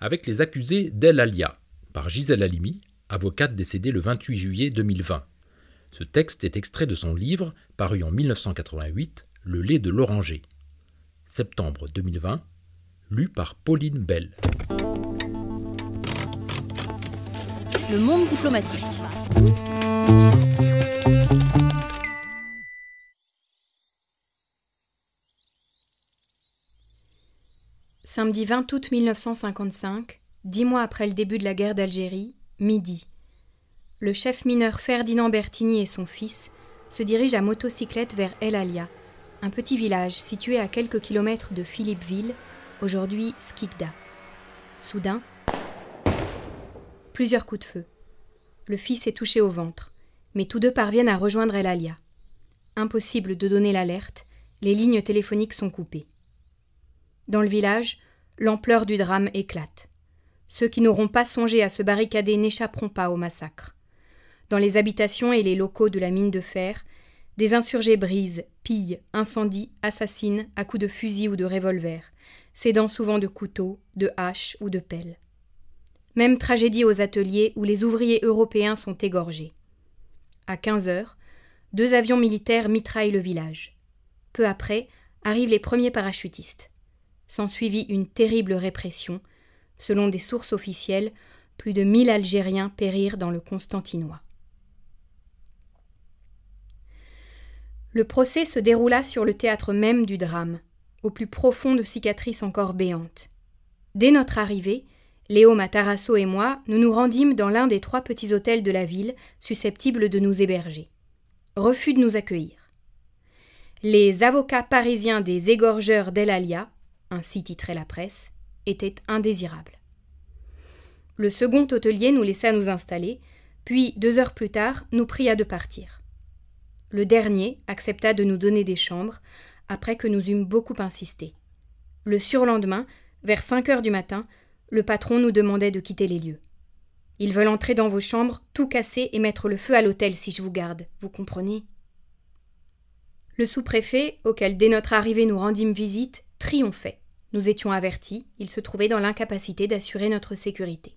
avec les accusés d'El Alia par Gisèle Halimi, avocate décédée le 28 juillet 2020. Ce texte est extrait de son livre, paru en 1988, Le lait de l'oranger. Septembre 2020, lu par Pauline Bell. Le monde diplomatique. Samedi 20 août 1955, dix mois après le début de la guerre d'Algérie, midi. Le chef mineur Ferdinand Bertigny et son fils se dirigent à motocyclette vers El Alia, un petit village situé à quelques kilomètres de Philippeville, aujourd'hui Skikda. Soudain, plusieurs coups de feu. Le fils est touché au ventre, mais tous deux parviennent à rejoindre El Alia. Impossible de donner l'alerte, les lignes téléphoniques sont coupées. Dans le village, l'ampleur du drame éclate. Ceux qui n'auront pas songé à se barricader n'échapperont pas au massacre. Dans les habitations et les locaux de la mine de fer, des insurgés brisent, pillent, incendient, assassinent à coups de fusil ou de revolver, s'aidant souvent de couteaux, de haches ou de pelles. Même tragédie aux ateliers où les ouvriers européens sont égorgés. À 15 heures, deux avions militaires mitraillent le village. Peu après, arrivent les premiers parachutistes s'ensuivit une terrible répression. Selon des sources officielles, plus de 1000 Algériens périrent dans le Constantinois. Le procès se déroula sur le théâtre même du drame, aux plus profondes de cicatrices encore béantes. Dès notre arrivée, Léo Matarasso et moi, nous nous rendîmes dans l'un des trois petits hôtels de la ville susceptibles de nous héberger. Refus de nous accueillir. Les avocats parisiens des égorgeurs d'El Alia ainsi titrait la presse, était indésirable. Le second hôtelier nous laissa nous installer, puis, deux heures plus tard, nous pria de partir. Le dernier accepta de nous donner des chambres, après que nous eûmes beaucoup insisté. Le surlendemain, vers cinq heures du matin, le patron nous demandait de quitter les lieux. Ils veulent entrer dans vos chambres, tout casser et mettre le feu à l'hôtel si je vous garde, vous comprenez Le sous-préfet, auquel dès notre arrivée nous rendîmes visite, triomphait. Nous étions avertis, ils se trouvaient dans l'incapacité d'assurer notre sécurité.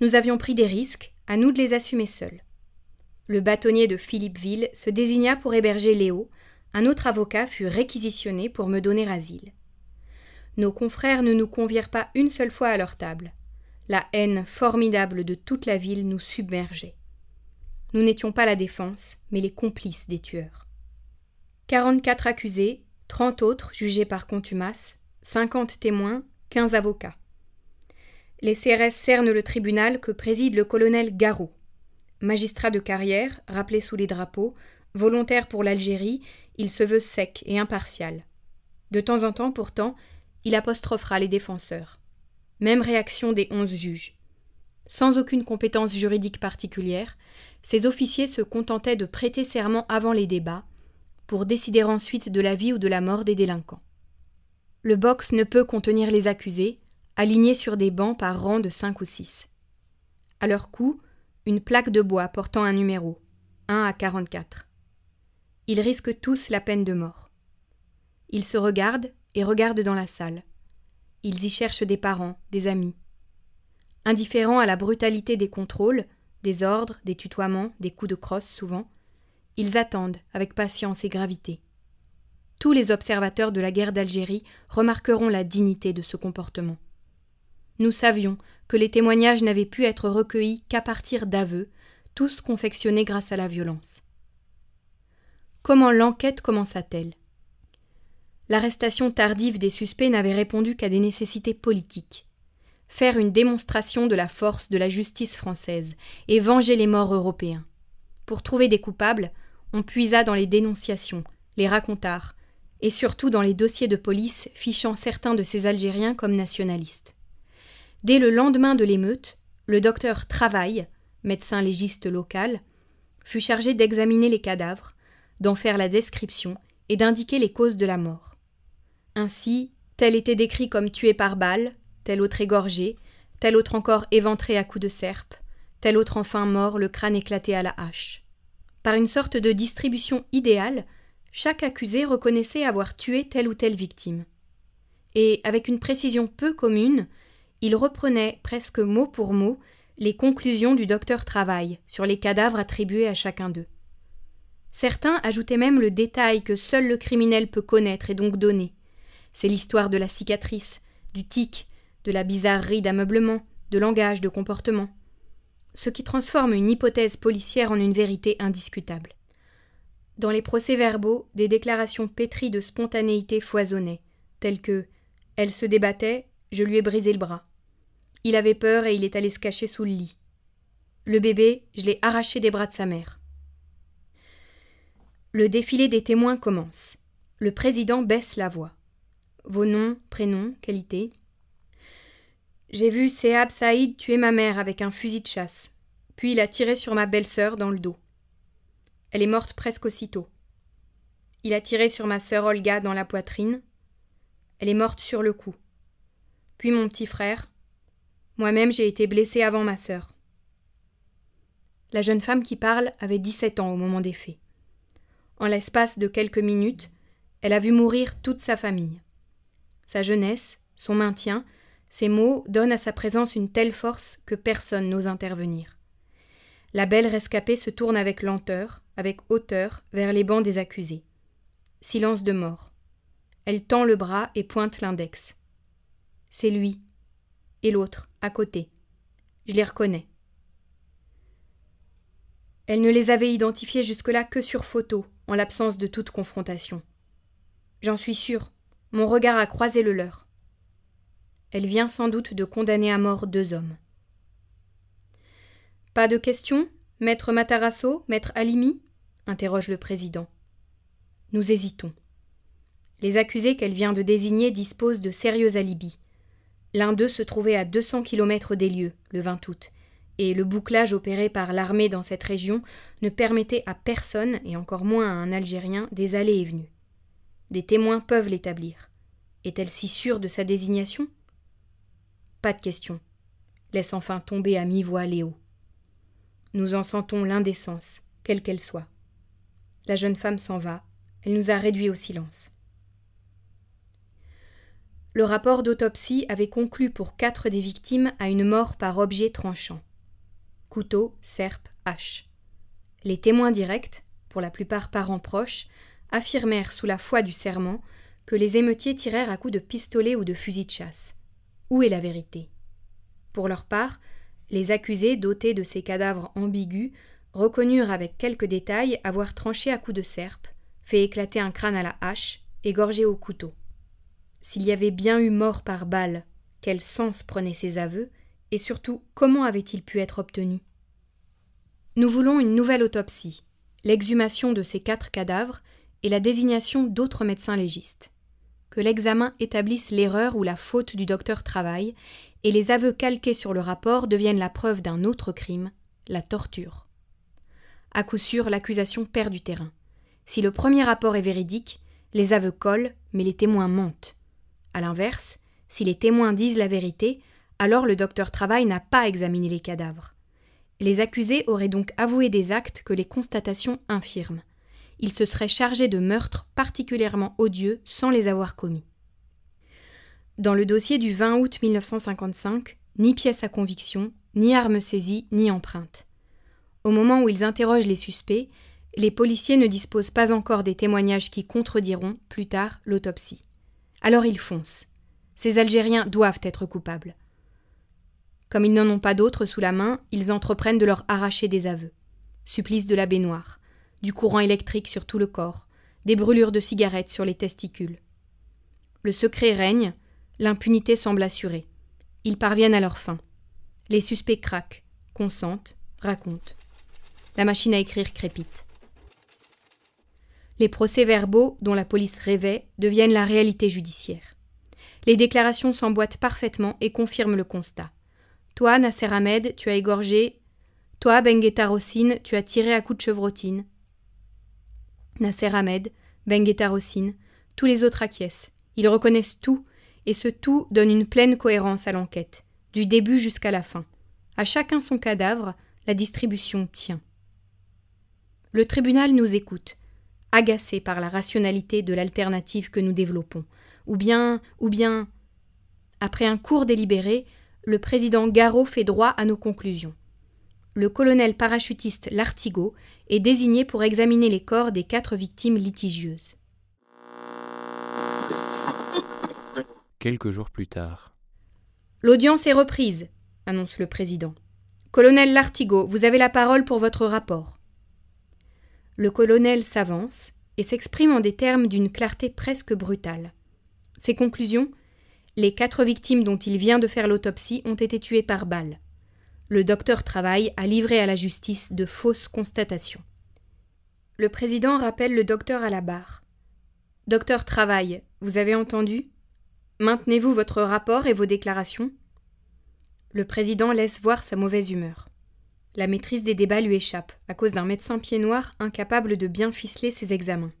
Nous avions pris des risques, à nous de les assumer seuls. Le bâtonnier de Philippeville se désigna pour héberger Léo, un autre avocat fut réquisitionné pour me donner asile. Nos confrères ne nous convièrent pas une seule fois à leur table. La haine formidable de toute la ville nous submergeait. Nous n'étions pas la défense, mais les complices des tueurs. Quarante-quatre accusés, 30 autres jugés par contumace, 50 témoins, 15 avocats. Les CRS cernent le tribunal que préside le colonel Garot. Magistrat de carrière, rappelé sous les drapeaux, volontaire pour l'Algérie, il se veut sec et impartial. De temps en temps, pourtant, il apostrophera les défenseurs. Même réaction des onze juges. Sans aucune compétence juridique particulière, ces officiers se contentaient de prêter serment avant les débats, pour décider ensuite de la vie ou de la mort des délinquants. Le box ne peut contenir les accusés, alignés sur des bancs par rang de cinq ou six. À leur cou, une plaque de bois portant un numéro, 1 à 44. Ils risquent tous la peine de mort. Ils se regardent et regardent dans la salle. Ils y cherchent des parents, des amis. Indifférents à la brutalité des contrôles, des ordres, des tutoiements, des coups de crosse souvent, ils attendent avec patience et gravité. Tous les observateurs de la guerre d'Algérie remarqueront la dignité de ce comportement. Nous savions que les témoignages n'avaient pu être recueillis qu'à partir d'aveux, tous confectionnés grâce à la violence. Comment l'enquête commença-t-elle L'arrestation tardive des suspects n'avait répondu qu'à des nécessités politiques. Faire une démonstration de la force de la justice française et venger les morts européens. Pour trouver des coupables, on puisa dans les dénonciations, les racontars, et surtout dans les dossiers de police fichant certains de ces Algériens comme nationalistes. Dès le lendemain de l'émeute, le docteur Travail, médecin légiste local, fut chargé d'examiner les cadavres, d'en faire la description et d'indiquer les causes de la mort. Ainsi, tel était décrit comme tué par balle, tel autre égorgé, tel autre encore éventré à coups de serpe, tel autre enfin mort le crâne éclaté à la hache. Par une sorte de distribution idéale, chaque accusé reconnaissait avoir tué telle ou telle victime. Et avec une précision peu commune, il reprenait presque mot pour mot les conclusions du docteur Travail sur les cadavres attribués à chacun d'eux. Certains ajoutaient même le détail que seul le criminel peut connaître et donc donner. C'est l'histoire de la cicatrice, du tic, de la bizarrerie d'ameublement, de langage, de comportement ce qui transforme une hypothèse policière en une vérité indiscutable. Dans les procès-verbaux, des déclarations pétries de spontanéité foisonnaient, telles que Elle se débattait, je lui ai brisé le bras. Il avait peur et il est allé se cacher sous le lit. Le bébé, je l'ai arraché des bras de sa mère. Le défilé des témoins commence. Le président baisse la voix. Vos noms, prénoms, qualités, j'ai vu Sehab Saïd tuer ma mère avec un fusil de chasse, puis il a tiré sur ma belle-sœur dans le dos. Elle est morte presque aussitôt. Il a tiré sur ma sœur Olga dans la poitrine. Elle est morte sur le cou. Puis mon petit frère. Moi-même, j'ai été blessée avant ma sœur. La jeune femme qui parle avait 17 ans au moment des faits. En l'espace de quelques minutes, elle a vu mourir toute sa famille. Sa jeunesse, son maintien, ces mots donnent à sa présence une telle force que personne n'ose intervenir. La belle rescapée se tourne avec lenteur, avec hauteur, vers les bancs des accusés. Silence de mort. Elle tend le bras et pointe l'index. C'est lui. Et l'autre, à côté. Je les reconnais. Elle ne les avait identifiés jusque-là que sur photo, en l'absence de toute confrontation. J'en suis sûre. Mon regard a croisé le leur. Elle vient sans doute de condamner à mort deux hommes. Pas de questions, maître Matarasso, maître Alimi interroge le président. Nous hésitons. Les accusés qu'elle vient de désigner disposent de sérieux alibis. L'un d'eux se trouvait à 200 km des lieux, le 20 août, et le bouclage opéré par l'armée dans cette région ne permettait à personne, et encore moins à un Algérien, des allées et venues. Des témoins peuvent l'établir. Est-elle si sûre de sa désignation pas de question. Laisse enfin tomber à mi-voix Léo. Nous en sentons l'indécence, quelle qu'elle soit. La jeune femme s'en va, elle nous a réduits au silence. Le rapport d'autopsie avait conclu pour quatre des victimes à une mort par objet tranchant couteau, serpe, hache. Les témoins directs, pour la plupart parents proches, affirmèrent sous la foi du serment que les émeutiers tirèrent à coups de pistolet ou de fusil de chasse. Où est la vérité Pour leur part, les accusés, dotés de ces cadavres ambigus, reconnurent avec quelques détails avoir tranché à coups de serpe, fait éclater un crâne à la hache, égorgé au couteau. S'il y avait bien eu mort par balle, quel sens prenaient ces aveux, et surtout comment avaient-ils pu être obtenus Nous voulons une nouvelle autopsie, l'exhumation de ces quatre cadavres et la désignation d'autres médecins légistes que l'examen établisse l'erreur ou la faute du docteur Travail, et les aveux calqués sur le rapport deviennent la preuve d'un autre crime, la torture. À coup sûr, l'accusation perd du terrain. Si le premier rapport est véridique, les aveux collent, mais les témoins mentent. A l'inverse, si les témoins disent la vérité, alors le docteur Travail n'a pas examiné les cadavres. Les accusés auraient donc avoué des actes que les constatations infirment. Ils se seraient chargés de meurtres particulièrement odieux sans les avoir commis. Dans le dossier du 20 août 1955, ni pièce à conviction, ni arme saisie, ni empreinte. Au moment où ils interrogent les suspects, les policiers ne disposent pas encore des témoignages qui contrediront, plus tard, l'autopsie. Alors ils foncent. Ces Algériens doivent être coupables. Comme ils n'en ont pas d'autres sous la main, ils entreprennent de leur arracher des aveux. Supplice de la baignoire du courant électrique sur tout le corps, des brûlures de cigarettes sur les testicules. Le secret règne, l'impunité semble assurée. Ils parviennent à leur fin. Les suspects craquent, consentent, racontent. La machine à écrire crépite. Les procès-verbaux dont la police rêvait deviennent la réalité judiciaire. Les déclarations s'emboîtent parfaitement et confirment le constat. Toi, Nasser Ahmed, tu as égorgé. Toi, Benguetta Rossine, tu as tiré à coups de chevrotine. Nasser Ahmed, Benguetta Rossine, tous les autres acquiescent. Ils reconnaissent tout, et ce tout donne une pleine cohérence à l'enquête, du début jusqu'à la fin. À chacun son cadavre, la distribution tient. Le tribunal nous écoute, agacé par la rationalité de l'alternative que nous développons. Ou bien, ou bien. Après un court délibéré, le président Garot fait droit à nos conclusions le colonel parachutiste Lartigo est désigné pour examiner les corps des quatre victimes litigieuses. Quelques jours plus tard. L'audience est reprise, annonce le président. Colonel Lartigo, vous avez la parole pour votre rapport. Le colonel s'avance et s'exprime en des termes d'une clarté presque brutale. Ses conclusions Les quatre victimes dont il vient de faire l'autopsie ont été tuées par balle le docteur Travail a livré à la justice de fausses constatations. Le président rappelle le docteur à la barre. Docteur Travail, vous avez entendu Maintenez-vous votre rapport et vos déclarations Le président laisse voir sa mauvaise humeur. La maîtrise des débats lui échappe à cause d'un médecin pied noir incapable de bien ficeler ses examens.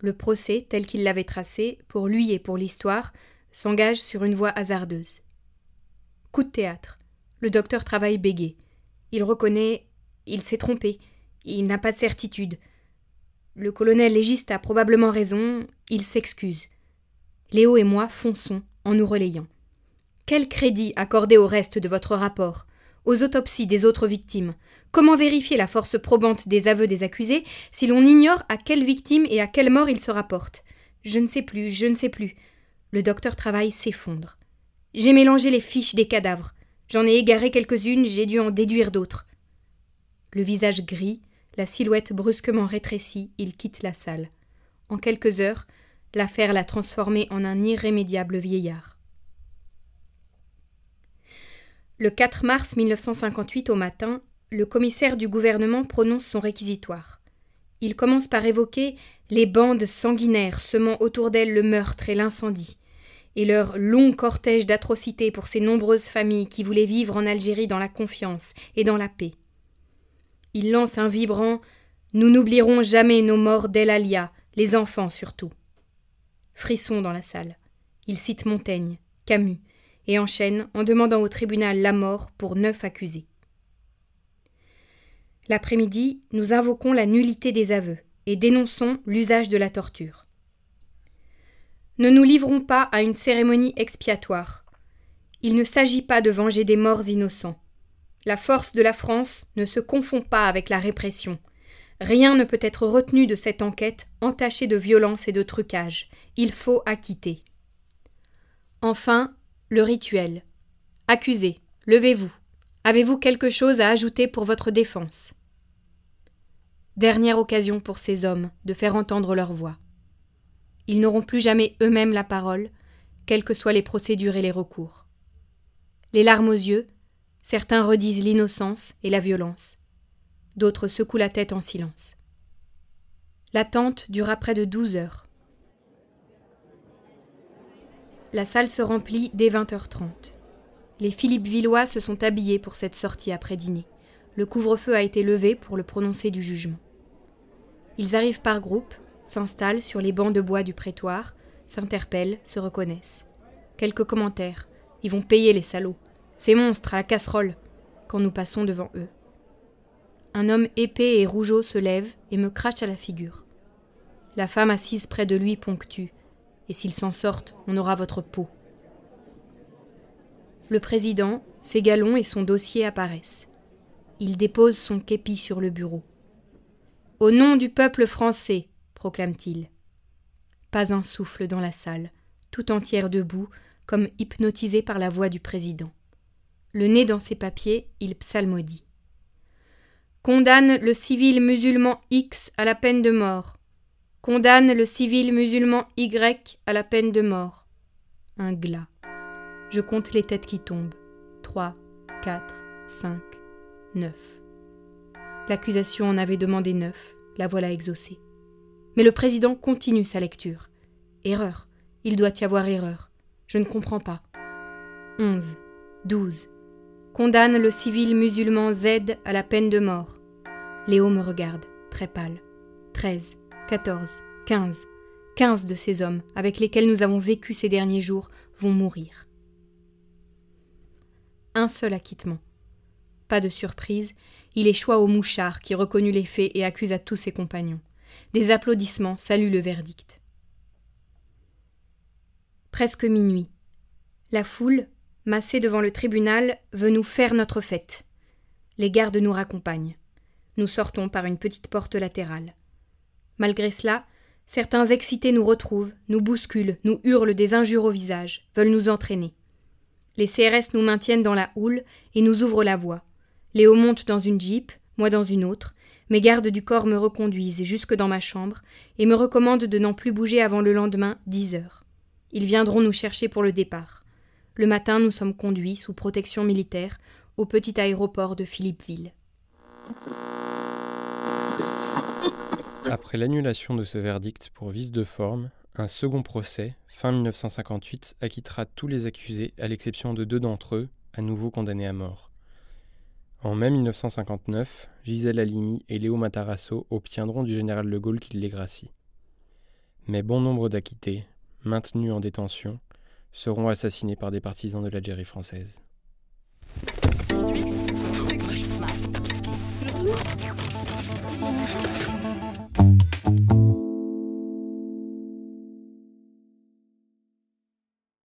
Le procès, tel qu'il l'avait tracé, pour lui et pour l'histoire, s'engage sur une voie hasardeuse. Coup de théâtre. Le docteur travaille bégué. Il reconnaît. Il s'est trompé. Il n'a pas de certitude. Le colonel légiste a probablement raison. Il s'excuse. Léo et moi fonçons en nous relayant. Quel crédit accorder au reste de votre rapport aux autopsies des autres victimes Comment vérifier la force probante des aveux des accusés si l'on ignore à quelle victime et à quelle mort ils se rapportent Je ne sais plus, je ne sais plus. Le docteur Travail s'effondre. J'ai mélangé les fiches des cadavres. J'en ai égaré quelques-unes, j'ai dû en déduire d'autres. Le visage gris, la silhouette brusquement rétrécie, il quitte la salle. En quelques heures, l'affaire l'a transformé en un irrémédiable vieillard. Le 4 mars 1958 au matin, le commissaire du gouvernement prononce son réquisitoire. Il commence par évoquer les bandes sanguinaires semant autour d'elle le meurtre et l'incendie et leur long cortège d'atrocités pour ces nombreuses familles qui voulaient vivre en Algérie dans la confiance et dans la paix. Il lance un vibrant Nous n'oublierons jamais nos morts d'El Alia, les enfants surtout. Frissons dans la salle. Il cite Montaigne, Camus, et enchaîne en demandant au tribunal la mort pour neuf accusés. L'après-midi, nous invoquons la nullité des aveux et dénonçons l'usage de la torture ne nous livrons pas à une cérémonie expiatoire. Il ne s'agit pas de venger des morts innocents. La force de la France ne se confond pas avec la répression. Rien ne peut être retenu de cette enquête entachée de violence et de trucage. Il faut acquitter. Enfin, le rituel. Accusé, levez-vous. Avez-vous quelque chose à ajouter pour votre défense Dernière occasion pour ces hommes de faire entendre leur voix. Ils n'auront plus jamais eux-mêmes la parole, quelles que soient les procédures et les recours. Les larmes aux yeux, certains redisent l'innocence et la violence. D'autres secouent la tête en silence. L'attente dura près de douze heures. La salle se remplit dès 20h30. Les Philippe Villois se sont habillés pour cette sortie après dîner. Le couvre-feu a été levé pour le prononcer du jugement. Ils arrivent par groupe, s'installent sur les bancs de bois du prétoire, s'interpellent, se reconnaissent. Quelques commentaires. Ils vont payer les salauds. Ces monstres à la casserole. Quand nous passons devant eux. Un homme épais et rougeau se lève et me crache à la figure. La femme assise près de lui ponctue. Et s'ils s'en sortent, on aura votre peau. Le président, ses galons et son dossier apparaissent. Il dépose son képi sur le bureau. Au nom du peuple français, proclame-t-il. Pas un souffle dans la salle, tout entière debout, comme hypnotisé par la voix du président. Le nez dans ses papiers, il psalmodie. Condamne le civil musulman X à la peine de mort. Condamne le civil musulman Y à la peine de mort. Un glas. Je compte les têtes qui tombent. Trois, quatre, cinq, neuf. L'accusation en avait demandé neuf. La voilà exaucée. Mais le président continue sa lecture. Erreur. Il doit y avoir erreur. Je ne comprends pas. 11. 12. Condamne le civil musulman Z à la peine de mort. Léo me regarde, très pâle. 13, 14, 15. 15 de ces hommes avec lesquels nous avons vécu ces derniers jours vont mourir. Un seul acquittement. Pas de surprise, il échoua au mouchard qui reconnut les faits et accusa tous ses compagnons. Des applaudissements saluent le verdict. Presque minuit. La foule, massée devant le tribunal, veut nous faire notre fête. Les gardes nous raccompagnent. Nous sortons par une petite porte latérale. Malgré cela, certains excités nous retrouvent, nous bousculent, nous hurlent des injures au visage, veulent nous entraîner. Les CRS nous maintiennent dans la houle et nous ouvrent la voie. Léo monte dans une jeep, moi dans une autre. Mes gardes du corps me reconduisent jusque dans ma chambre et me recommandent de n'en plus bouger avant le lendemain, dix heures. Ils viendront nous chercher pour le départ. Le matin, nous sommes conduits, sous protection militaire, au petit aéroport de Philippeville. Après l'annulation de ce verdict pour vice de forme, un second procès, fin 1958, acquittera tous les accusés, à l'exception de deux d'entre eux, à nouveau condamnés à mort. En mai 1959, Gisèle Halimi et Léo Matarasso obtiendront du général de Gaulle qu'il les gracie. Mais bon nombre d'acquittés, maintenus en détention, seront assassinés par des partisans de l'Algérie française.